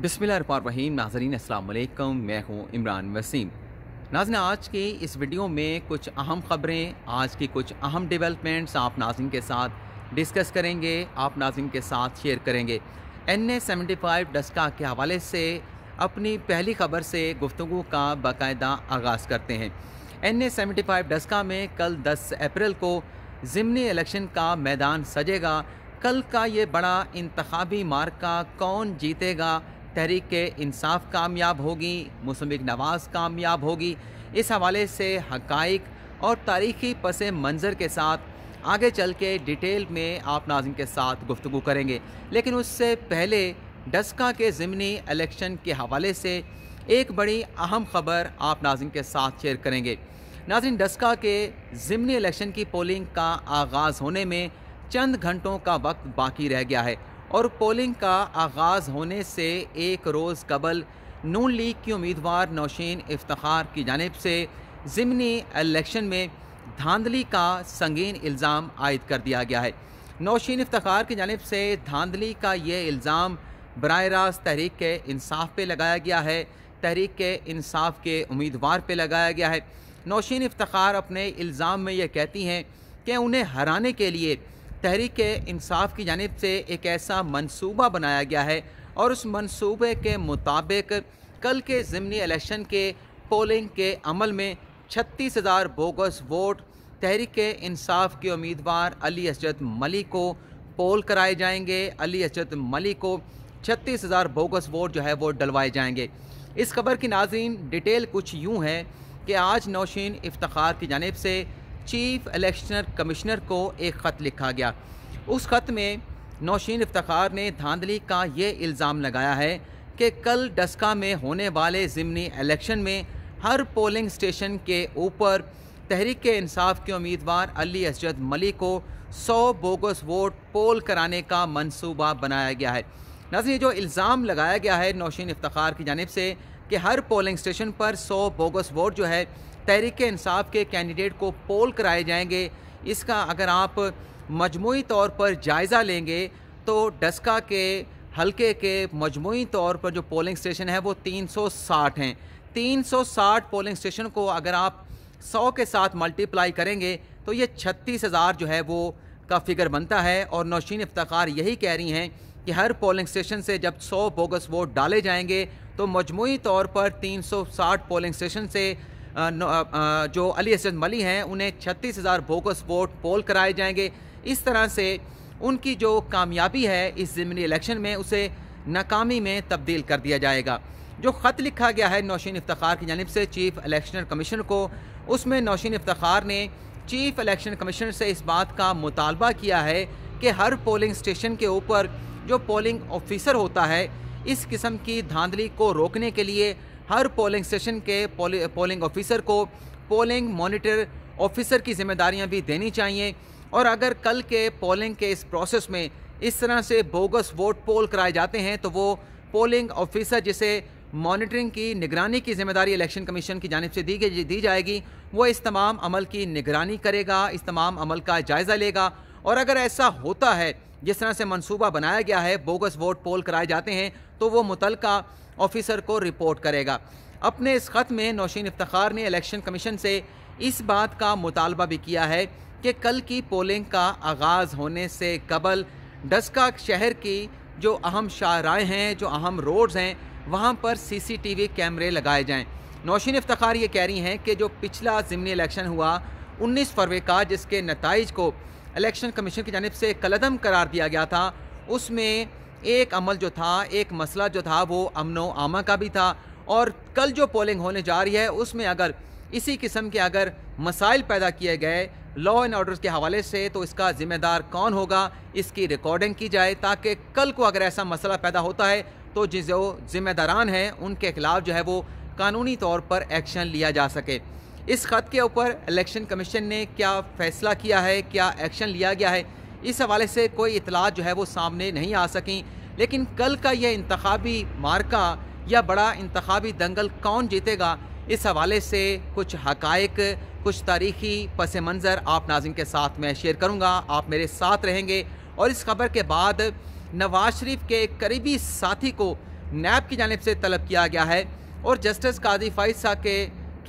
बिसमीम नाजरीन असलकम मैं हूँ इमरान वसीम नाजन आज के इस वीडियो में कुछ अहम ख़बरें आज की कुछ अहम डेवलपमेंट्स आप नाजिन के साथ डिस्कस करेंगे आप नाजिन के साथ शेयर करेंगे N A seventy five Daska के हवाले से अपनी पहली खबर से गुफ्तु का बाकायदा आगाज़ करते हैं N A seventy five Daska में कल दस अप्रैल को ज़मनी इलेक्शन का मैदान सजेगा कल का ये बड़ा इंतबी मार्का कौन जीतेगा तहरीक के इंसाफ कामयाब होगी मुसमिक नवाज़ कामयाब होगी इस हवाले से हकाइक और तारीखी पस मंज़र के साथ आगे चल के डिटेल में आप नाजिम के साथ गुफ्तु करेंगे लेकिन उससे पहले डस्का के ज़मनी इलेक्शन के हवाले से एक बड़ी अहम खबर आप नाजिम के साथ शेयर करेंगे नाजिम डस्का के ज़मनी इलेक्शन की पोलिंग का आगाज़ होने में चंद घंटों का वक्त बाकी रह गया है और पोलिंग का आगाज़ होने से एक रोज़ कबल नून लीग की उम्मीदवार नौशीन इफ्तार की जानब से ज़मनी इलेक्शन में धांधली का संगीन इल्ज़ाम आयद कर दिया गया है नौशीन इफ्तार की जानब से धांधली का यह इल्ज़ाम बर रास्त तहरीक के इंसाफ पे लगाया गया है तहरीक के इंसाफ के उम्मीदवार पे लगाया गया है नौशीन इफ्तार अपने इल्ज़ाम में यह कहती हैं कि उन्हें हराने के लिए तहरीक इंसाफ की जानब से एक ऐसा मनसूबा बनाया गया है और उस मनसूबे के मुताबिक कल के ज़मनी इलेक्शन के पोलिंग के अमल में छत्तीस हज़ार बोगस वोट तहरीक इंसाफ के उम्मीदवार अली अजरत मली को पोल कराए जाएंगे अली अजरत मली को छत्तीस हज़ार बोगस वोट जो है वो डलवाए जाएंगे इस खबर की नाजीन डिटेल कुछ यूँ है कि आज नौशीन इफ्तार की जानब से चीफ इलेक्शन कमिश्नर को एक ख़त लिखा गया उस ख़त में नौशीन इफ्तार ने धांधली का ये इल्ज़ाम लगाया है कि कल डस्का में होने वाले ज़िमनी इलेक्शन में हर पोलिंग स्टेशन के ऊपर तहरीक इंसाफ के उम्मीदवार अली असजद मली को 100 बोगस वोट पोल कराने का मनसूबा बनाया गया है नजर जो इल्ज़ाम लगाया गया है नौशीन इफ्तार की जानब से कि हर पोलिंग स्टेशन पर 100 बोगस वोट जो है तहरीक इंसाफ के कैंडिडेट को पोल कराए जाएंगे इसका अगर आप मजमू तौर पर जायज़ा लेंगे तो डस्का के हल्के के मजमू तौर पर जो पोलिंग स्टेशन है वो 360 हैं 360 पोलिंग स्टेशन को अगर आप 100 के साथ मल्टीप्लाई करेंगे तो ये छत्तीस हज़ार जो है वो का फिगर बनता है और नौशीन इफ्तार यही कह रही हैं कि हर पोलिंग स्टेशन से जब 100 बोगस वोट डाले जाएंगे तो मजमू तौर पर 360 पोलिंग स्टेशन से जो अली असद मली हैं उन्हें छत्तीस हज़ार बोकस वोट पोल कराए जाएंगे इस तरह से उनकी जो कामयाबी है इस ज़मनी इलेक्शन में उसे नाकामी में तब्दील कर दिया जाएगा जो ख़त लिखा गया है नौशीन इफ्तार की जानब से चीफ़ इलेक्शन कमीशन को उसमें नौशीन इफ्तार ने चीफ़ इलेक्शन कमीशन से इस बात का मुतालबा किया है कि हर पोलिंग स्टेशन के ऊपर जो पोलिंग ऑफिसर होता है इस किस्म की धांधली को रोकने के लिए हर पोलिंग स्टेशन के पोलिंग ऑफिसर को पोलिंग मॉनिटर ऑफिसर की जिम्मेदारियां भी देनी चाहिए और अगर कल के पोलिंग के इस प्रोसेस में इस तरह से बोगस वोट पोल कराए जाते हैं तो वो पोलिंग ऑफिसर जिसे मॉनिटरिंग की निगरानी की जिम्मेदारी इलेक्शन कमीशन की जानब से दी गई दी जाएगी वो इस तमाम अमल की निगरानी करेगा इस तमाम अमल का जायज़ा लेगा और अगर ऐसा होता है जिस तरह से मनसूबा बनाया गया है बोगस वोट पोल कराए जाते हैं तो वो मुतलका ऑफिसर को रिपोर्ट करेगा अपने इस ख़त में नौशीन इफ्तार ने इलेक्शन कमीशन से इस बात का मुतालबा भी किया है कि कल की पोलिंग का आगाज़ होने से कबल डस्का शहर की जो अहम शाहराएँ हैं जो अहम रोड्स हैं वहाँ पर सीसीटीवी कैमरे लगाए जाएं। नौशीन इफ्तार ये कह रही हैं कि जो पिछला ज़मनी इलेक्शन हुआ 19 फरवरी का जिसके नतज को इलेक्शन कमीशन की जानब से कलदम करार दिया गया था उसमें एक अमल जो था एक मसला जो था वो अमनो आमा का भी था और कल जो पोलिंग होने जा रही है उसमें अगर इसी किस्म के अगर मसाइल पैदा किए गए लॉ एंड ऑर्डर्स के हवाले से तो इसका ज़िम्मेदार कौन होगा इसकी रिकॉर्डिंग की जाए ताकि कल को अगर ऐसा मसला पैदा होता है तो जो ज़िम्मेदारान हैं उनके खिलाफ जो है वो कानूनी तौर पर एक्शन लिया जा सके इस ख़त के ऊपर इलेक्शन कमीशन ने क्या फ़ैसला किया है क्या एक्शन लिया गया है इस हवाले से कोई इतला जो है वो सामने नहीं आ सकें लेकिन कल का यह इंतबी मार्का या बड़ा इंतबी दंगल कौन जीतेगा इस हवाले से कुछ हक कुछ तारीखी पस मंज़र आप नाजिम के साथ मैं शेयर करूँगा आप मेरे साथ रहेंगे और इस खबर के बाद नवाज शरीफ के करीबी साथी को नैब की जानब से तलब किया गया है और जस्टिस कादी फाइसा के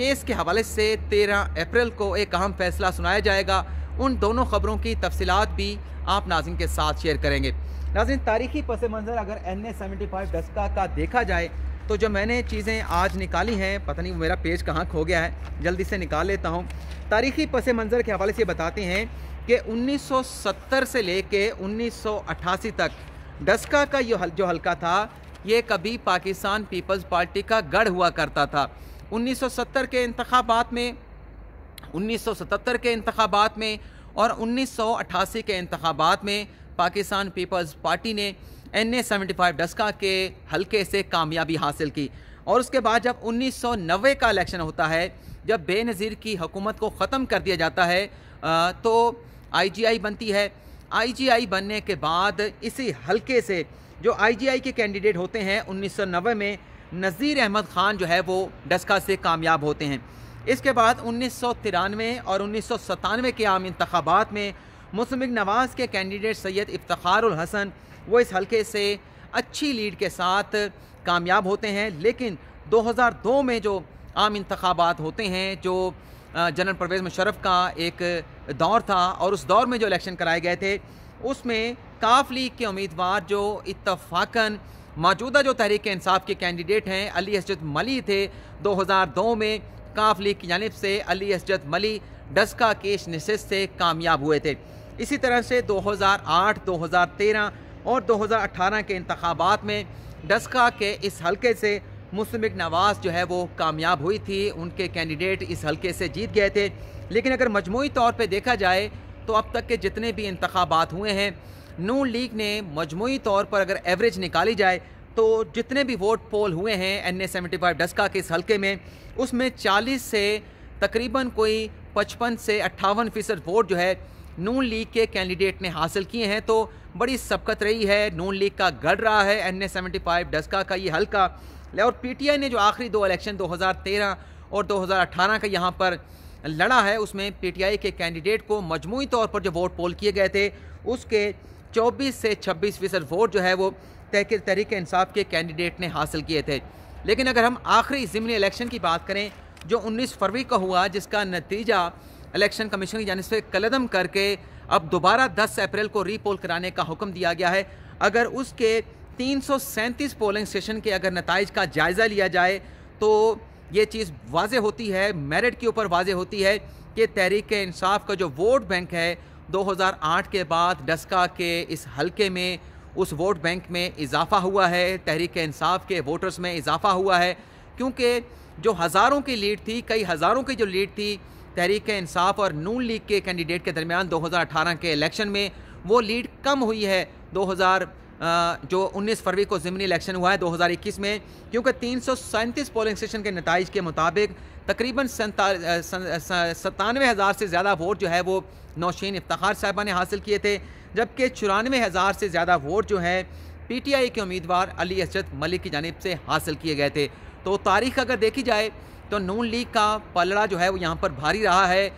केस के हवाले से तेरह अप्रैल को एक अहम फैसला सुनाया जाएगा उन दोनों खबरों की तफसीत भी आप नाजिन के साथ शेयर करेंगे नाजिन तारीखी पस मंज़र अगर N A seventy five Daska का देखा जाए तो जो मैंने चीज़ें आज निकाली हैं पता नहीं मेरा पेज कहाँ खो गया है जल्दी से निकाल लेता हूँ तारीखी पस मंज़र के हवाले से बताते हैं कि 1970 से ले कर उन्नीस तक डस्का का ये जो हल्का था ये कभी पाकिस्तान पीपल्स पार्टी का गढ़ हुआ करता था 1970 के इंतबात में 1977 के इंतबात में और 1988 के इंतबात में पाकिस्तान पीपल्स पार्टी ने N A seventy five Daska के हल्के से कामयाबी हासिल की और उसके बाद जब 1990 का इलेक्शन होता है जब बेनज़ीर की हुकूमत को ख़त्म कर दिया जाता है तो आईजीआई बनती है आईजीआई बनने के बाद इसी हल्के से जो आईजीआई के कैंडिडेट होते हैं 1990 में नज़ीर अहमद ख़ान जो है वो डस्का से कामयाब होते हैं इसके बाद उन्नीस और उन्नीस के आम इंतबात में मुस्लिम नवाज़ के कैंडिडेट सैयद इफ्तार हसन वो इस हलके से अच्छी लीड के साथ कामयाब होते हैं लेकिन 2002 में जो आम इंतबात होते हैं जो जनरल परवेज़ मुशरफ का एक दौर था और उस दौर में जो इलेक्शन कराए गए थे उसमें काफ लीग के उम्मीदवार जो इतफाक़न मौजूदा जो तहरीक इंसाफ के कैंडिडेट हैं अली हजरत मली थे 2002 में काफ लीग की जानब से अली असजत मली डस्का केश नशस्त से कामयाब हुए थे इसी तरह से 2008, 2013 और 2018 के इंतबात में डस्का के इस हलके से मुस्लिम नवाज़ जो है वो कामयाब हुई थी उनके कैंडिडेट इस हलके से जीत गए थे लेकिन अगर मजमू तौर पर देखा जाए तो अब तक के जितने भी इंतबात हुए हैं नू लीग ने मजमू तौर पर अगर एवरेज निकाली जाए तो जितने भी वोट पोल हुए हैं N A seventy five Daska के इस हल्के में उसमें चालीस से तकरीबन कोई पचपन से अट्ठावन फ़ीसद वोट जो है नून लीग के कैंडिडेट ने हासिल किए हैं तो बड़ी सबकत रही है नून लीग का गढ़ रहा है N A seventy five Daska का ये हल्का और पीटीआई ने जो आखिरी दो इलेक्शन 2013 और 2018 का यहाँ पर लड़ा है उसमें पीटीआई के कैंडिडेट को मजमू तौर पर जो वोट पोल किए गए थे उसके 24 से 26 फीसद वोट जो है वो तहक तहरीक इंसाफ के कैंडिडेट ने हासिल किए थे लेकिन अगर हम आखिरी ज़मनी इलेक्शन की बात करें जो 19 फरवरी को हुआ जिसका नतीजा इलेक्शन कमीशन की जानब से कलदम करके अब दोबारा 10 अप्रैल को रीपोल कराने का हुक्म दिया गया है अगर उसके तीन पोलिंग स्टेशन के अगर नतज का जायज़ा लिया जाए तो ये चीज़ वाज होती है मेरिट के ऊपर वाज होती है कि तहरीक इंसाफ का जो वोट बैंक है 2008 के बाद डस्का के इस हलके में उस वोट बैंक में इजाफा हुआ है तहरीक इंसाफ के वोटर्स में इजाफा हुआ है क्योंकि जो हज़ारों की लीड थी कई हज़ारों की जो लीड थी तहरीक इंसाफ और नून लीग के कैंडिडेट के दरमियान 2018 के इलेक्शन में वो लीड कम हुई है जो 19 फरवरी को ज़मनी इलेक्शन हुआ है 2021 में क्योंकि तीन पोलिंग स्टेशन के नतज के मुताबिक तकरीबन सतानवे हज़ार से ज़्यादा वोट जो है वो नौशीन इफ्तार साहबा ने हासिल किए थे जबकि चुरानवे हज़ार से ज़्यादा वोट जो है पी टी आई के उम्मीदवार अली असद मलिक की जानब से हासिल किए गए थे तो तारीख अगर देखी जाए तो नून लीग का पलड़ा जो है वो यहाँ पर भारी रहा है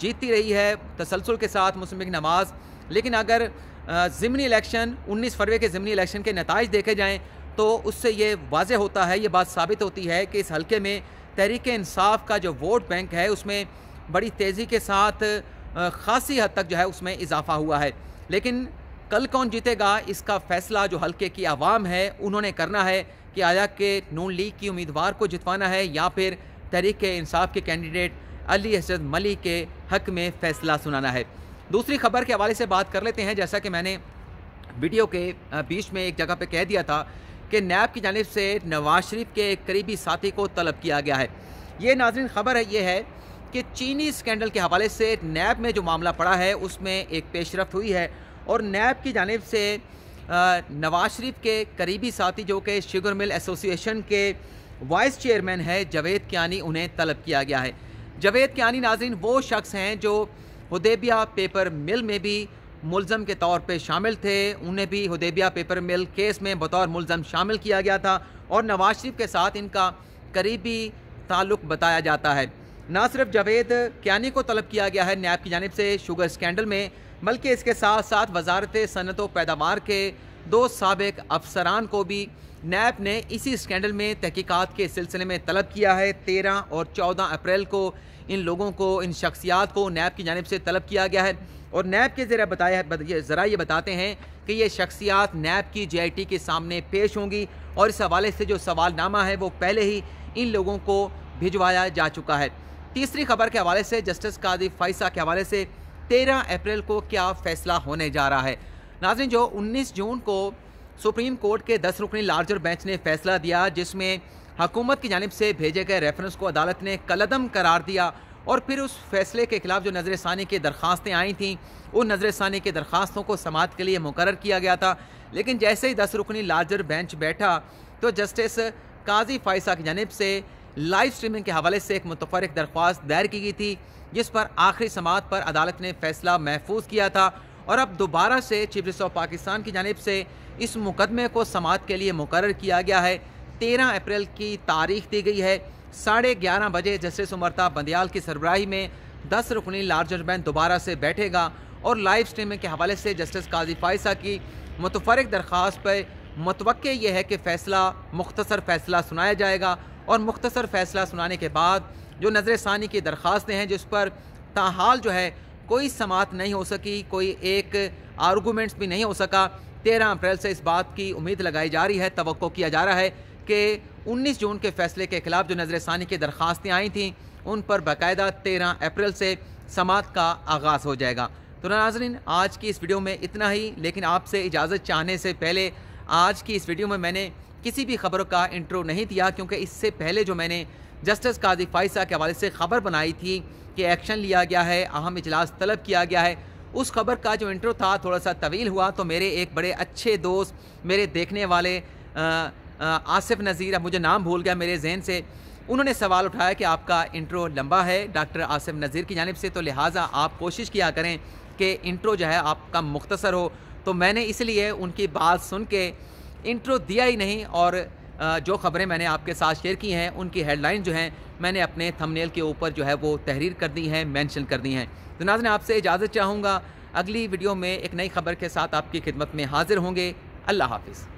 जीतती रही है तसलसल के साथ मुस्लिम नमाज लेकिन अगर ज़मनी इलेक्शन 19 फरवरी के ज़मनी इलेक्शन के नतज देखे जाएँ तो उससे ये वाज होता है ये बात साबित होती है कि इस हलके में तहरीक इंसाफ का जो वोट बैंक है उसमें बड़ी तेज़ी के साथ खासी हद तक जो है उसमें इजाफा हुआ है लेकिन कल कौन जीतेगा इसका फैसला जो हल्के की आवाम है उन्होंने करना है कि आया के नून लीग की उम्मीदवार को जितवाना है या फिर तहरीक इंसाफ के कैंडिडेट अली हजरत मलिक के हक में फ़ैसला सुनाना है दूसरी खबर के हवाले से बात कर लेते हैं जैसा कि मैंने वीडियो के बीच में एक जगह पर कह दिया था कि नैब की जानब से नवाज शरीफ के एक करीबी साथी को तलब किया गया है ये नाजरीन खबर है ये है कि चीनी स्कैंडल के हवाले से नैब में जो मामला पड़ा है उसमें एक पेशरफ हुई है और नैब की जानब से नवाज शरीफ के करीबी साथी जो कि शुगर मिल एसोसिएशन के वाइस चेयरमैन है जवेद क्यानी उन्हें तलब किया गया है जवेद क्यानी नाजरीन वो शख्स हैं जो हदेबिया पेपर मिल में भी मुलम के तौर पर शामिल थे उन्हें भी हदेबिया पेपर मिल केस में बतौर मुलम शामिल किया गया था और नवाज शरीफ के साथ इनका करीबी ताल्लुक बताया जाता है ना सिर्फ जावेद क्यानी को तलब किया गया है नैब की जानब से शुगर स्कैंडल में बल्कि इसके साथ साथ वजारत सनत व पैदावार के दो सबक अफसरान को भी नैब ने इसी स्कैंडल में तहकीक़ात के सिलसिले में तलब किया है तेरह और चौदह अप्रैल को इन लोगों को इन शख्सियात को नैब की जानब से तलब किया गया है और नैब के ज़रा बताया ज़रा ये बताते हैं कि ये शख्सियात नैब की जे के सामने पेश होंगी और इस हवाले से जो सवालनामा है वो पहले ही इन लोगों को भिजवाया जा चुका है तीसरी खबर के हवाले से जस्टिस कादिफ फैसा के हवाले से तेरह अप्रैल को क्या फैसला होने जा रहा है नाजन जो उन्नीस जून को सुप्रीम कोर्ट के दस रुकनी लार्जर बेंच ने फैसला दिया जिसमें हकूमत की जानब से भेजे गए रेफरेंस को अदालत ने कलदम करार दिया और फिर उस फैसले के खिलाफ जो नजर षानी की दरख्वास्तें आई थीं उन नजर षानी की दरख्वास्तों को समात के लिए मुकर किया गया था लेकिन जैसे ही दस रुकनी लार्जर बेंच बैठा तो जस्टिस काजी फायसा की जानब से लाइव स्ट्रीमिंग के हवाले से एक मुतफरक दरख्वास्त दायर की गई थी जिस पर आखिरी समात पर अदालत ने फैसला महफूज किया था और अब दोबारा से चीफ जस्टिस ऑफ पाकिस्तान की जानब से इस मुकदमे को समात के लिए मुकर किया गया है तेरह अप्रैल की तारीख दी गई है साढ़े ग्यारह बजे जस्टिस उमरता बंदियाल की सरबराही में दस रुकनी लार्जर बेंच दोबारा से बैठेगा और लाइव स्ट्रीमिंग के हवाले से जस्टिस काजी फाइसा की मुतफरक दरख्वास्त पर मतव यह है कि फ़ैसला मुख्तसर फ़ैसला सुनाया जाएगा और मुख्तसर फ़ैसला सुनाने के बाद जो नजर षानी की दरख्वास्तें हैं जिस पर ताहाल जो है कोई समात नहीं हो सकी कोई एक आर्गूमेंट्स भी नहीं हो सका तेरह अप्रैल से इस बात की उम्मीद लगाई जा रही है तो किया जा रहा है के 19 जून के फैसले के खिलाफ जो नजर षानी की दरख्वास्तें आई थी उन पर बाकायदा तेरह अप्रैल से समात का आगाज़ हो जाएगा तो नाजरीन आज की इस वीडियो में इतना ही लेकिन आपसे इजाज़त चाहने से पहले आज की इस वीडियो में मैंने किसी भी खबर का इंट्रो नहीं दिया क्योंकि इससे पहले जो मैंने जस्टिस काजी फाइसा के हवाले से खबर बनाई थी कि एक्शन लिया गया है अहम इजलास तलब किया गया है उस खबर का जो इंट्रो था थोड़ा सा तवील हुआ तो मेरे एक बड़े अच्छे दोस्त मेरे देखने वाले आ, आसिफ नज़ीर अब मुझे नाम भूल गया मेरे जहन से उन्होंने सवाल उठाया कि आपका इंट्रो लंबा है डॉक्टर आसिफ नज़ीर की जानब से तो लिहाजा आप कोशिश किया करें कि इंट्रो जो है आपका मुख्तसर हो तो मैंने इसलिए उनकी बात सुन के इंट्रो दिया ही नहीं और जो ख़बरें मैंने आपके साथ शेयर की हैं उनकी हेडलाइन जो हैं मैंने अपने थंबनेल के ऊपर जो है वो तहरीर कर दी हैं मेंशन कर दी हैं तो नाजन आपसे इजाज़त चाहूँगा अगली वीडियो में एक नई खबर के साथ आपकी खिदमत में हाजिर होंगे अल्लाह हाफिज़